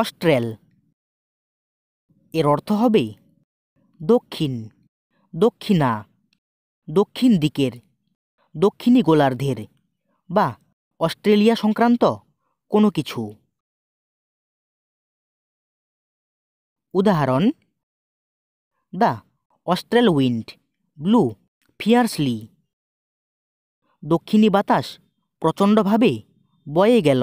অস্ট্রেল এর অর্থ হবে দক্ষিণ দক্ষিণা দক্ষিণ দিকের দক্ষিণী গোলার্ধের বা অস্ট্রেলিয়া সংক্রান্ত কোনো কিছু উদাহরণ the Auster wind blew fiercely দক্ষিণী বাতাস প্রচণ্ডভাবে বয়ে গেল